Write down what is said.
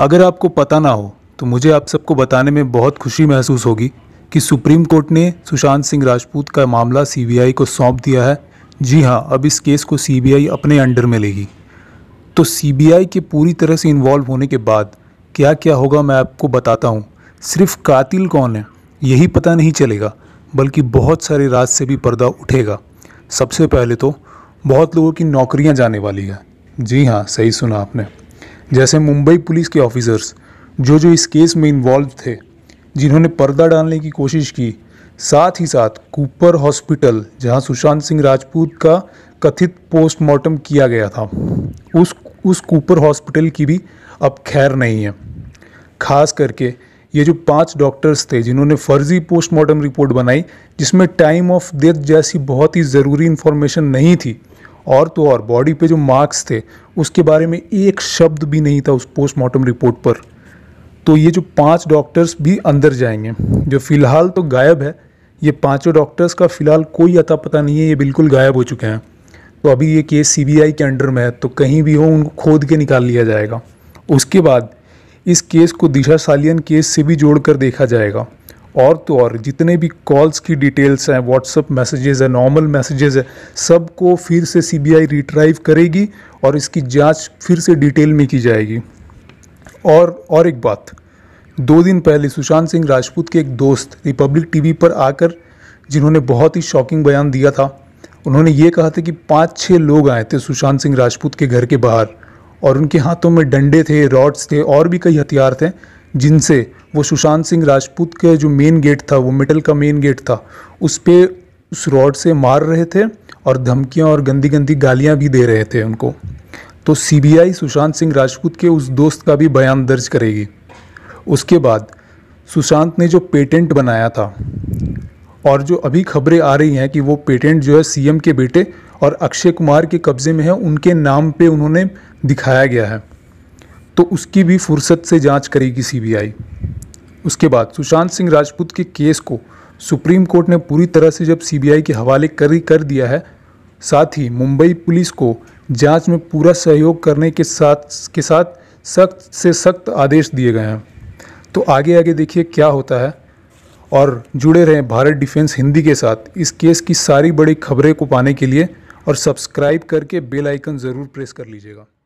अगर आपको पता ना हो तो मुझे आप सबको बताने में बहुत खुशी महसूस होगी कि सुप्रीम कोर्ट ने सुशांत सिंह राजपूत का मामला सीबीआई को सौंप दिया है जी हाँ अब इस केस को सीबीआई अपने अंडर में लेगी तो सीबीआई के पूरी तरह से इन्वॉल्व होने के बाद क्या क्या होगा मैं आपको बताता हूँ सिर्फ कातिल कौन है यही पता नहीं चलेगा बल्कि बहुत सारे राज से भी पर्दा उठेगा सबसे पहले तो बहुत लोगों की नौकरियां जाने वाली है जी हाँ सही सुना आपने जैसे मुंबई पुलिस के ऑफिसर्स जो जो इस केस में इन्वॉल्व थे जिन्होंने पर्दा डालने की कोशिश की साथ ही साथ कूपर हॉस्पिटल जहां सुशांत सिंह राजपूत का कथित पोस्टमार्टम किया गया था उस उस कूपर हॉस्पिटल की भी अब खैर नहीं है खास करके ये जो पांच डॉक्टर्स थे जिन्होंने फर्जी पोस्टमार्टम रिपोर्ट बनाई जिसमें टाइम ऑफ डेथ जैसी बहुत ही ज़रूरी इन्फॉर्मेशन नहीं थी और तो और बॉडी पे जो मार्क्स थे उसके बारे में एक शब्द भी नहीं था उस पोस्टमार्टम रिपोर्ट पर तो ये जो पांच डॉक्टर्स भी अंदर जाएंगे जो फ़िलहाल तो गायब है ये पांचों डॉक्टर्स का फ़िलहाल कोई अता पता नहीं है ये बिल्कुल गायब हो चुके हैं तो अभी ये केस सीबीआई के अंडर में है तो कहीं भी हो उनको खोद के निकाल लिया जाएगा उसके बाद इस केस को दिशा सालियन केस से भी जोड़कर देखा जाएगा और तो और जितने भी कॉल्स की डिटेल्स हैं व्हाट्सअप मैसेजेस हैं नॉर्मल मैसेजेस हैं सबको फिर से सीबीआई रिट्राइव करेगी और इसकी जांच फिर से डिटेल में की जाएगी और और एक बात दो दिन पहले सुशांत सिंह राजपूत के एक दोस्त रिपब्लिक टीवी पर आकर जिन्होंने बहुत ही शॉकिंग बयान दिया था उन्होंने ये कहा था कि पाँच छः लोग आए थे सुशांत सिंह राजपूत के घर के बाहर और उनके हाथों में डंडे थे रॉड्स थे और भी कई हथियार थे जिनसे वो सुशांत सिंह राजपूत के जो मेन गेट था वो मेटल का मेन गेट था उस पर उस रॉड से मार रहे थे और धमकियां और गंदी गंदी गालियां भी दे रहे थे उनको तो सीबीआई सुशांत सिंह राजपूत के उस दोस्त का भी बयान दर्ज करेगी उसके बाद सुशांत ने जो पेटेंट बनाया था और जो अभी खबरें आ रही हैं कि वो पेटेंट जो है सीएम के बेटे और अक्षय कुमार के कब्ज़े में है उनके नाम पे उन्होंने दिखाया गया है तो उसकी भी फुर्सत से जांच करेगी सीबीआई उसके बाद सुशांत सिंह राजपूत के केस को सुप्रीम कोर्ट ने पूरी तरह से जब सीबीआई के हवाले कर कर दिया है साथ ही मुंबई पुलिस को जांच में पूरा सहयोग करने के साथ के साथ सख्त से सख्त आदेश दिए गए हैं तो आगे आगे देखिए क्या होता है और जुड़े रहें भारत डिफेंस हिंदी के साथ इस केस की सारी बड़ी खबरें को पाने के लिए और सब्सक्राइब करके बेल आइकन ज़रूर प्रेस कर लीजिएगा